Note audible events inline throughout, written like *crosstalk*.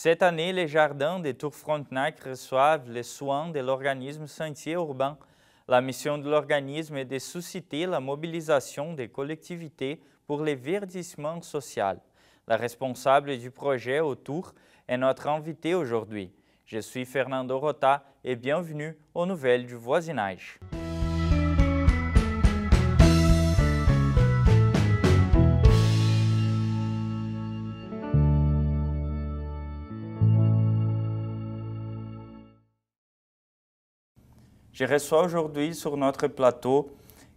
Cette année, les jardins des Tours Frontenac reçoivent les soins de l'organisme Sentier Urbain. La mission de l'organisme est de susciter la mobilisation des collectivités pour les verdissements social. La responsable du projet Autour est notre invitée aujourd'hui. Je suis Fernando Rota et bienvenue aux nouvelles du voisinage. Je reçois aujourd'hui sur notre plateau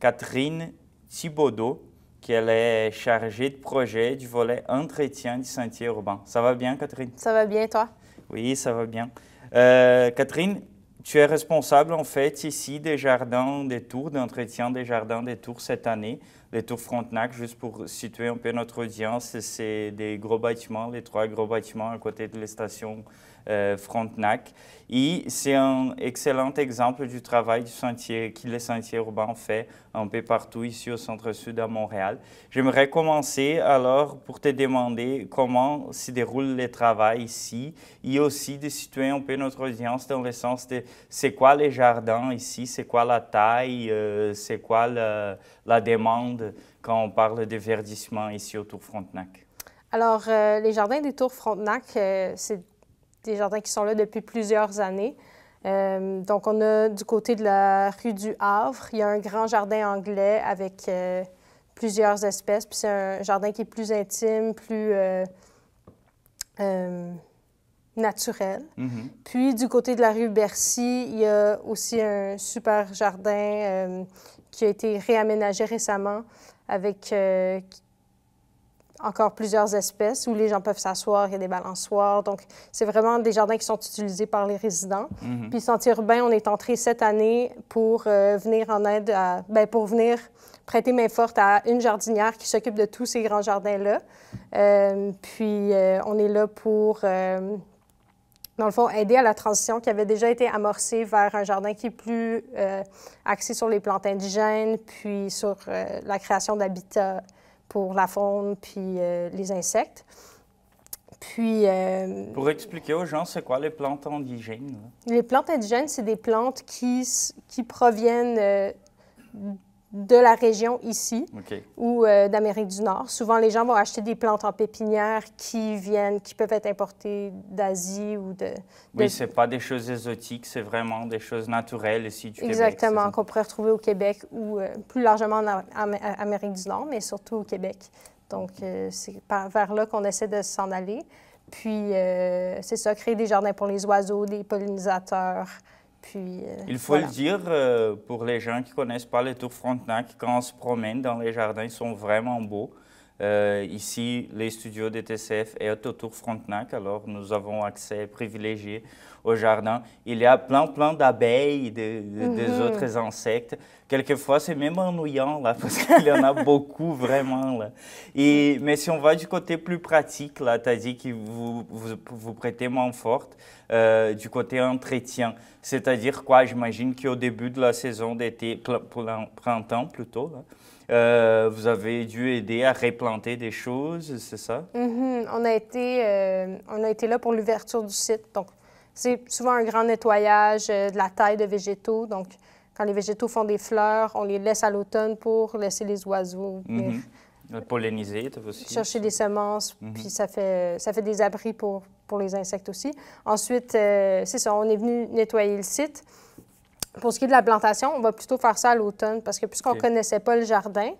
Catherine Thibaudot, qui elle est chargée de projet du volet entretien du sentier urbain. Ça va bien, Catherine Ça va bien, toi Oui, ça va bien. Euh, Catherine, tu es responsable en fait ici des jardins des tours, d'entretien des jardins des tours cette année. Les tours Frontenac, juste pour situer un peu notre audience, c'est des gros bâtiments, les trois gros bâtiments à côté de la station. Euh, Frontenac. Et c'est un excellent exemple du travail du sentier, que les sentier urbain fait un peu partout ici au centre-sud à Montréal. J'aimerais commencer alors pour te demander comment se déroule le travail ici et aussi de situer un peu notre audience dans le sens de c'est quoi les jardins ici, c'est quoi la taille, euh, c'est quoi la, demande quand on parle de verdissement ici autour Frontenac. Alors, euh, les jardins des Tours Frontenac, c'est des jardins qui sont là depuis plusieurs années. Euh, donc, on a du côté de la rue du Havre, il y a un grand jardin anglais avec euh, plusieurs espèces. Puis c'est un jardin qui est plus intime, plus euh, naturel. Mm-hmm. Puis du côté de la rue Bercy, il y a aussi un super jardin qui a été réaménagé récemment avec encore plusieurs espèces où les gens peuvent s'asseoir, il y a des balançoires. Donc, c'est vraiment des jardins qui sont utilisés par les résidents. Mhm. Puis, Sentier urbain, on est entré cette année pour euh, venir en aide à. Ben, pour venir prêter main forte à une jardinière qui s'occupe de tous ces grands jardins-là. Euh, puis, euh, on est là pour dans le fond, aider à la transition qui avait déjà été amorcée vers un jardin qui est plus axé sur les plantes indigènes, puis sur la création d'habitats pour la faune puis euh, les insectes. Puis. Euh, pour expliquer aux gens, c'est quoi les plantes indigènes? Les plantes indigènes, c'est des plantes qui, qui proviennent euh, de la région ici ou euh, d'Amérique du Nord. Souvent, les gens vont acheter des plantes en pépinière qui viennent, qui peuvent être importées d'Asie ou de... Oui, c'est pas des choses exotiques, c'est vraiment des choses naturelles ici du Exactement, qu'on pourrait retrouver au Québec ou euh, plus largement en, Amérique du Nord, mais surtout au Québec. Donc, euh, c'est vers là qu'on essaie de s'en aller. Puis, c'est ça, créer des jardins pour les oiseaux, des pollinisateurs, euh, Il faut le dire euh, pour les gens qui ne connaissent pas les tours Frontenac, quand on se promène dans les jardins, ils sont vraiment beaux. Euh, ici, les studios de TCF et Autotour Frontenac, alors nous avons accès privilégié au jardin. Il y a plein, plein d'abeilles, et des mhm. autres insectes Quelquefois, c'est même ennuyant, là, *laughs* parce qu'il y en a beaucoup, vraiment, là. Et, mais si on va du côté plus pratique, là, tu as dit que vous, vous, prêtez moins forte euh, du côté entretien. C'est-à-dire quoi J'imagine qu'au début de la saison d'été, pour printemps plutôt, là, euh, vous avez dû aider à replanter des choses, c'est ça? Mm-hmm. on, a été, euh, on a été là pour l'ouverture du site. Donc, c'est souvent un grand nettoyage de la taille de végétaux. Donc, quand les végétaux font des fleurs, on les laisse à l'automne pour laisser les oiseaux mhm. euh, Polliniser Chercher des semences, mhm. puis ça fait, ça fait des abris pour, pour les insectes aussi. Ensuite, euh, c'est ça, on est venu nettoyer le site. Pour ce qui est de la plantation, on va plutôt faire ça à l'automne parce que puisqu'on ne connaissait pas le jardin,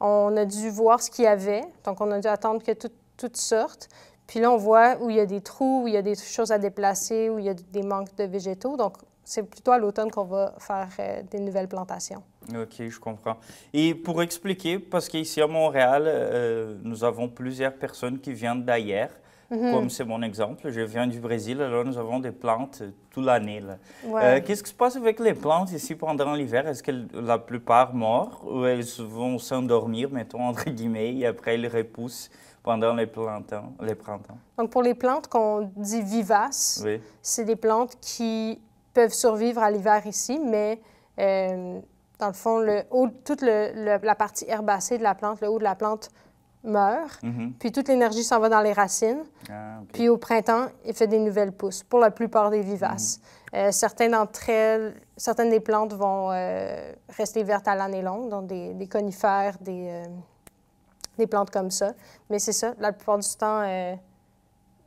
on a dû voir ce qu'il y avait. Donc, on a dû attendre que tout, toutes sortes. Puis là, on voit où il y a des trous, où il y a des choses à déplacer, où il y a des manques de végétaux. Donc, c'est plutôt à l'automne qu'on va faire euh, des nouvelles plantations. OK, je comprends. Et pour expliquer, parce qu'ici à Montréal, euh, nous avons plusieurs personnes qui viennent d'ailleurs. Mhm. Comme c'est mon exemple, je viens du Brésil, alors nous avons des plantes euh, toute l'année. Qu'est-ce qui se passe avec les plantes ici pendant l'hiver? Est-ce que la plupart meurent ou elles vont s'endormir, mettons, entre guillemets, et après elles repoussent pendant les, les printemps? Donc pour les plantes qu'on dit vivaces, c'est des plantes qui peuvent survivre à l'hiver ici, mais euh, dans le fond, le toute la partie herbacée de la plante, le haut de la plante meurt, mhm. puis toute l'énergie s'en va dans les racines. Ah, puis au printemps, il fait des nouvelles pousses, pour la plupart des vivaces. Mhm. Euh, certaines d'entre elles, certaines des plantes vont euh, rester vertes à l'année longue, donc des, conifères, des, des plantes comme ça. Mais c'est ça, la plupart du temps,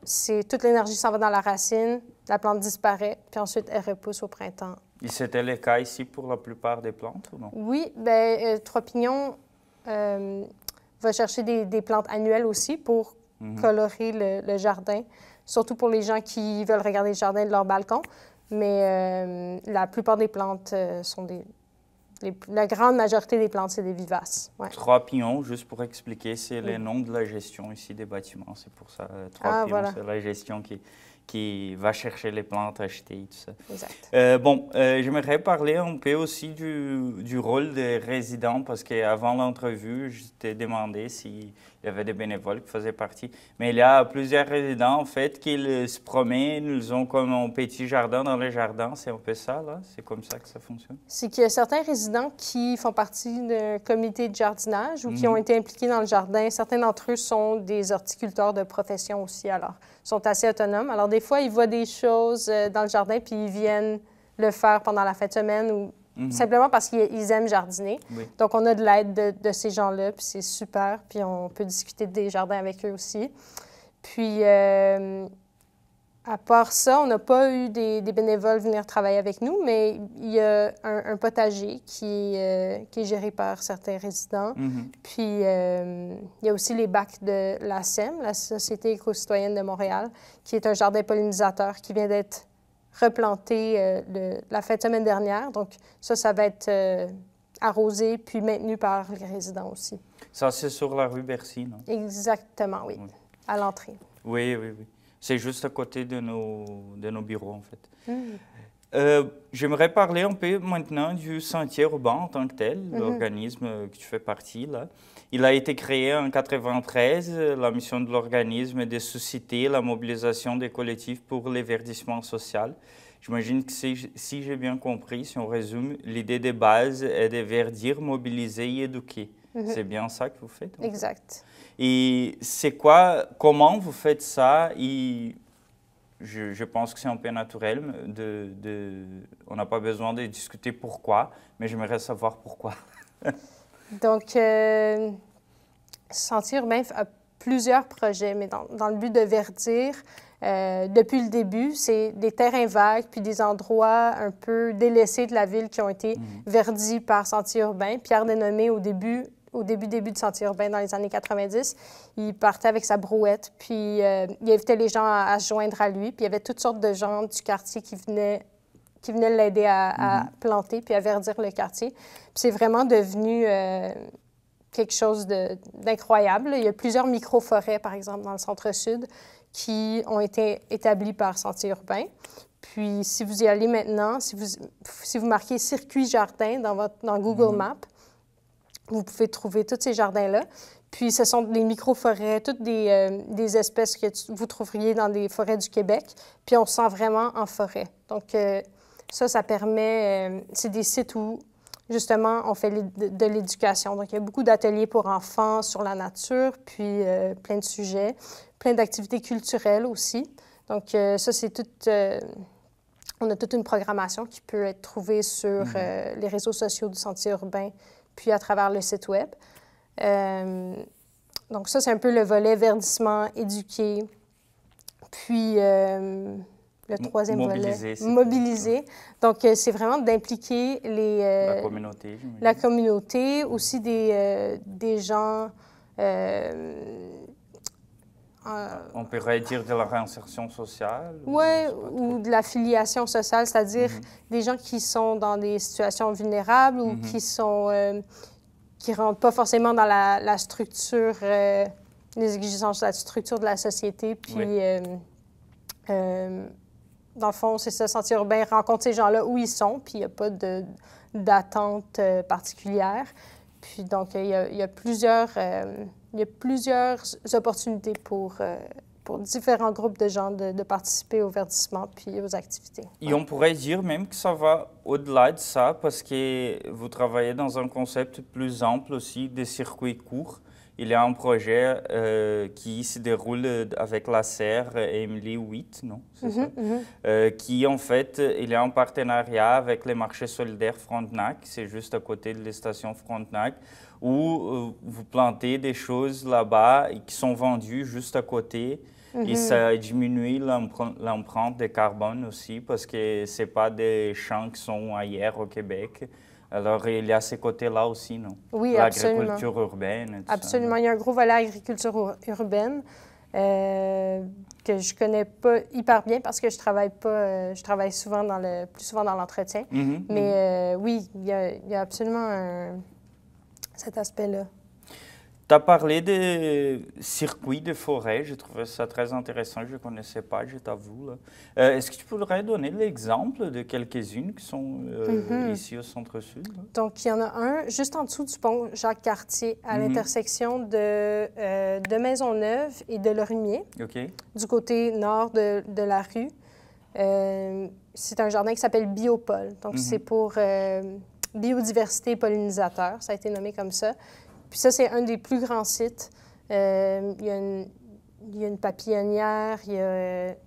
c'est toute l'énergie s'en va dans la racine, la plante disparaît, puis ensuite elle repousse au printemps. Et c'était le cas ici pour la plupart des plantes non? Oui, bien, euh, Tropignon euh, va chercher des, plantes annuelles aussi pour mhm. colorer le, jardin, surtout pour les gens qui veulent regarder le jardin de leur balcon. Mais euh, la plupart des plantes euh, sont des, la grande majorité des plantes, c'est des vivaces. Trois pignons, juste pour expliquer, c'est les noms de la gestion ici des bâtiments. C'est pour ça, euh, trois ah, pignons, c'est la gestion qui, qui va chercher les plantes, acheter tout ça. Exact. Euh, bon, euh, j'aimerais parler un peu aussi du, du rôle des résidents, parce qu'avant l'entrevue, je t'ai demandé s'il y avait des bénévoles qui faisaient partie. Mais il y a plusieurs résidents, en fait, qui se promènent, ils ont comme un petit jardin dans le jardin, c'est un peu ça, là? C'est comme ça que ça fonctionne? C'est qu'il y a certains résidents qui font partie d'un comité de jardinage ou qui mhm. ont été impliqués dans le jardin. Certains d'entre eux sont des horticulteurs de profession aussi, alors sont assez autonomes. Alors, des fois, ils voient des choses euh, dans le jardin, puis ils viennent le faire pendant la fin de semaine ou mhm. simplement parce qu'ils aiment jardiner. Donc, on a de l'aide de, ces gens-là, puis c'est super. Puis on peut discuter des jardins avec eux aussi. Puis, euh, à part ça, on n'a pas eu des, bénévoles venir travailler avec nous, mais il y a un, potager euh, qui, est géré par certains résidents. Mm-hmm. Puis euh, il y a aussi les bacs de la SEM, la Société éco-citoyenne de Montréal, qui est un jardin pollinisateur qui vient d'être replanté euh, la fin de semaine dernière. Donc ça, ça va être arrosé puis maintenu par les résidents aussi. Ça, c'est sur la rue Bercy, non? Exactement, oui. à l'entrée. Oui, oui, oui. C'est juste à côté de nos, de nos bureaux, en fait. Hmm. Euh, j'aimerais parler un peu maintenant du Sentier urbain en tant que tel, hmm. l'organisme que tu fais partie là. Il a été créé en 1993. La mission de l'organisme est de susciter la mobilisation des collectifs pour l'éverdissement social. J'imagine que si, si j'ai bien compris, si on résume, l'idée de base est de verdir, mobiliser et éduquer. Mhm. C'est bien ça que vous faites Exact. Et c'est quoi, comment vous faites ça et je, pense que c'est un peu naturel. De, on n'a pas besoin de discuter pourquoi, mais j'aimerais savoir pourquoi. *laughs* Donc, Sentier euh, Sentir a plusieurs projets, mais dans, le but de verdir, euh, depuis le début, c'est des terrains vagues puis des endroits un peu délaissés de la ville qui ont été mhm. verdis par Sentier urbain. Pierre Dénommé, au début, au début, début de sentier urbain dans les années 90. Il partait avec sa brouette, puis euh, il invitait les gens à, se joindre à lui. Puis il y avait toutes sortes de gens du quartier qui venaient qui venaient l'aider à, mhm. planter puis à verdir le quartier. Puis c'est vraiment devenu euh, quelque chose d'incroyable. Il y a plusieurs micro-forêts, par exemple, dans le centre-sud qui ont été établies par Sentier urbain. Puis si vous y allez maintenant, si vous, si vous marquez circuit jardin dans, votre, dans Google mhm. Maps, vous pouvez trouver tous ces jardins-là. Puis ce sont des micro-forêts, toutes des, euh, espèces que vous trouveriez dans des forêts du Québec. Puis on sent vraiment en forêt. Donc euh, ça, ça permet... Euh, c'est des sites où justement, on fait de l'éducation. Donc, il y a beaucoup d'ateliers pour enfants sur la nature, puis plein de sujets, plein d'activités culturelles aussi. Donc, ça, c'est tout. on a toute une programmation qui peut être trouvée sur mm-hmm. les réseaux sociaux du Sentier urbain puis à travers le site web. Euh, donc ça, c'est un peu le volet verdissement, éduquer, puis euh, le troisième volet, mobiliser. Donc euh, c'est vraiment d'impliquer les... la communauté. aussi des, des gens... Euh, on pourrait dire de la réinsertion sociale? Oui, ou, de la filiation sociale, c'est-à-dire mhm. des gens qui sont dans des situations vulnérables ou mhm. qui sont euh, qui rentrent pas forcément dans la, structure, euh, les exigences de la structure de la société. Puis, dans le fond, c'est se sentir bien, rencontrer ces gens-là où ils sont, puis il n'y a pas d'attente particulière. Puis, donc, il y, a plusieurs il y a plusieurs opportunités pour, euh, pour différents groupes de gens de, participer au verdissement puis aux activités. Et on pourrait dire même que ça va au-delà de ça parce que vous travaillez dans un concept plus ample aussi des circuits courts. Il y a un projet euh, qui se déroule avec la serre Emily 8, non mhm, ça? Mhm. Euh, qui, en fait, il y a un partenariat avec les marchés solidaires Frontenac. C'est juste à côté de la station Frontenac ou euh, vous plantez des choses là-bas qui sont vendues juste à côté. Et mhm. ça diminue l'empreinte de carbone aussi parce que ce pas des champs qui sont ailleurs au Québec. Alors, il y a ces côtés-là aussi, non? Oui, absolument. L'agriculture urbaine. absolument. il y a un gros volet agriculture urbaine euh, que je connais pas hyper bien parce que je travaille pas, euh, je travaille souvent dans le, plus souvent dans l'entretien. Mhm. Mais mhm. oui, il y, a, il y a absolument un, cet aspect-là. Tu as parlé des circuits de forêt, j'ai trouvé ça très intéressant, je ne connaissais pas, je t'avoue. Euh, est-ce que tu pourrais donner l'exemple de quelques-unes qui sont euh, mm-hmm. ici au centre-sud? Donc, il y en a un juste en dessous du pont Jacques-Cartier, à mm-hmm. l'intersection de, euh, de Maisonneuve et de Lorimier, du côté nord de, de la rue. c'est un jardin qui s'appelle Biopole, donc mm-hmm. c'est pour biodiversité pollinisateur, ça a été nommé comme ça. Puis ça, c'est un des plus grands sites. Euh, il, y a une, il, y a une, papillonnière,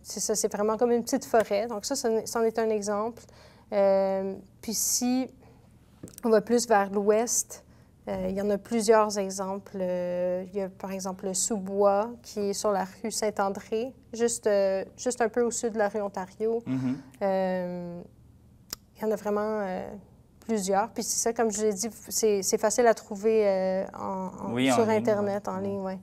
c'est ça, c'est vraiment comme une petite forêt. Donc ça, c'en est un exemple. Euh, puis si on va plus vers l'ouest, euh, il y en a plusieurs exemples. il y a par exemple le sous-bois qui est sur la rue Saint-André, juste, juste un peu au sud de la rue Ontario. Mm-hmm. il y en a vraiment plusieurs. Puis c'est ça, comme je l'ai dit, c'est facile à trouver euh, en, sur Internet, en ligne,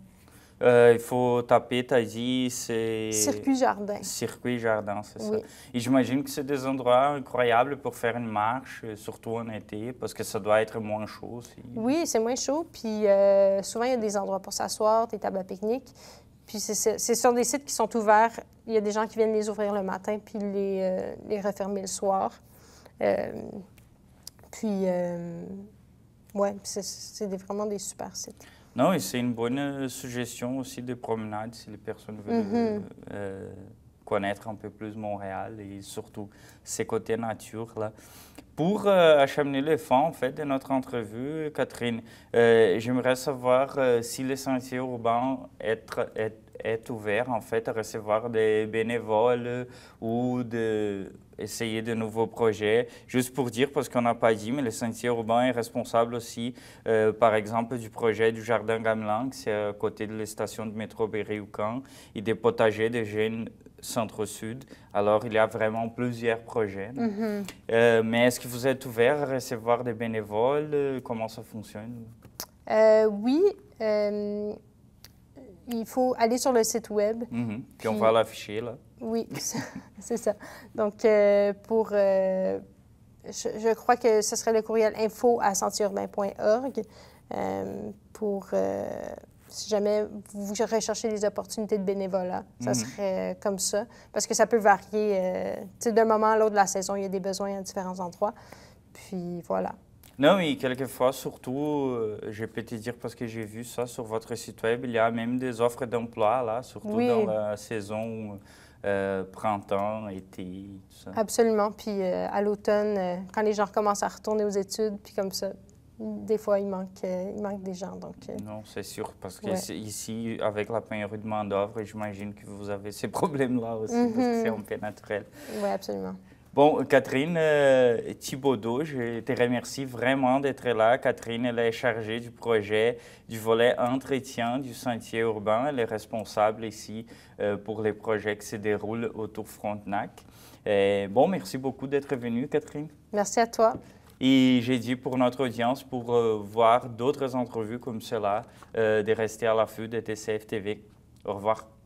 euh, il faut taper, t'as c'est... Circuit jardin. Circuit jardin, c'est ça. Et j'imagine que c'est des endroits incroyables pour faire une marche, euh, surtout en été, parce que ça doit être moins chaud Oui, c'est moins chaud, puis souvent, il y a des endroits pour s'asseoir, des tables à pique-nique. Puis c'est sur des sites qui sont ouverts. Il y a des gens qui viennent les ouvrir le matin, puis les, les refermer le soir. Puis, euh, ouais, c'est vraiment des super sites. Non, et c'est une bonne euh, suggestion aussi de promenade si les personnes veulent mm-hmm. euh, connaître un peu plus Montréal et surtout ses côtés nature. Là. Pour euh, acheminer le fond en fait, de notre entrevue, Catherine, j'aimerais savoir si les sentiers urbains être, être est ouvert en fait à recevoir des bénévoles ou de essayer de nouveaux projets. Juste pour dire, parce qu'on n'a pas dit, mais le Sentier urbain est responsable aussi, euh, par exemple, du projet du Jardin Gamelin, est à côté de la station de métro Berry-Oucan, et des potagers des jeunes centre-sud. Alors, il y a vraiment plusieurs projets. Mm-hmm. Euh, mais est-ce que vous êtes ouvert à recevoir des bénévoles Comment ça fonctionne euh, Oui il faut aller sur le site web. Mhm. puis, on va l'afficher, là. Oui, *laughs* c'est ça. Donc, euh, pour. Euh, je, crois que ce serait le courriel info à sentiurbain.org euh, pour. si jamais vous recherchez des opportunités de bénévolat, ça mhm. serait comme ça. Parce que ça peut varier. d'un moment à l'autre de la saison, il y a des besoins à différents endroits. Puis voilà. Non, oui, quelquefois, surtout, euh, je peux te dire parce que j'ai vu ça sur votre site web, il y a même des offres d'emploi, là, surtout dans la saison euh, printemps, été, tout ça. Absolument. Puis euh, à l'automne, quand les gens commencent à retourner aux études, puis comme ça, des fois, il manque, il manque des gens. Donc, Non, c'est sûr, parce que ici, avec la pénurie de main-d'œuvre, j'imagine que vous avez ces *laughs* problèmes-là aussi, parce que c'est mhm. un peu naturel. Oui, absolument. Bon, Catherine Thibodeau, euh, Thibaudot, je te remercie vraiment d'être là. Catherine, elle est chargée du projet du volet entretien du sentier urbain. Elle est responsable ici euh, pour les projets qui se déroulent autour Frontenac. Et, euh, bon, merci beaucoup d'être venue, Catherine. Merci à toi. Et j'ai dit pour notre audience, pour voir d'autres entrevues comme cela, de rester à l'affût de TCF TV. Au revoir.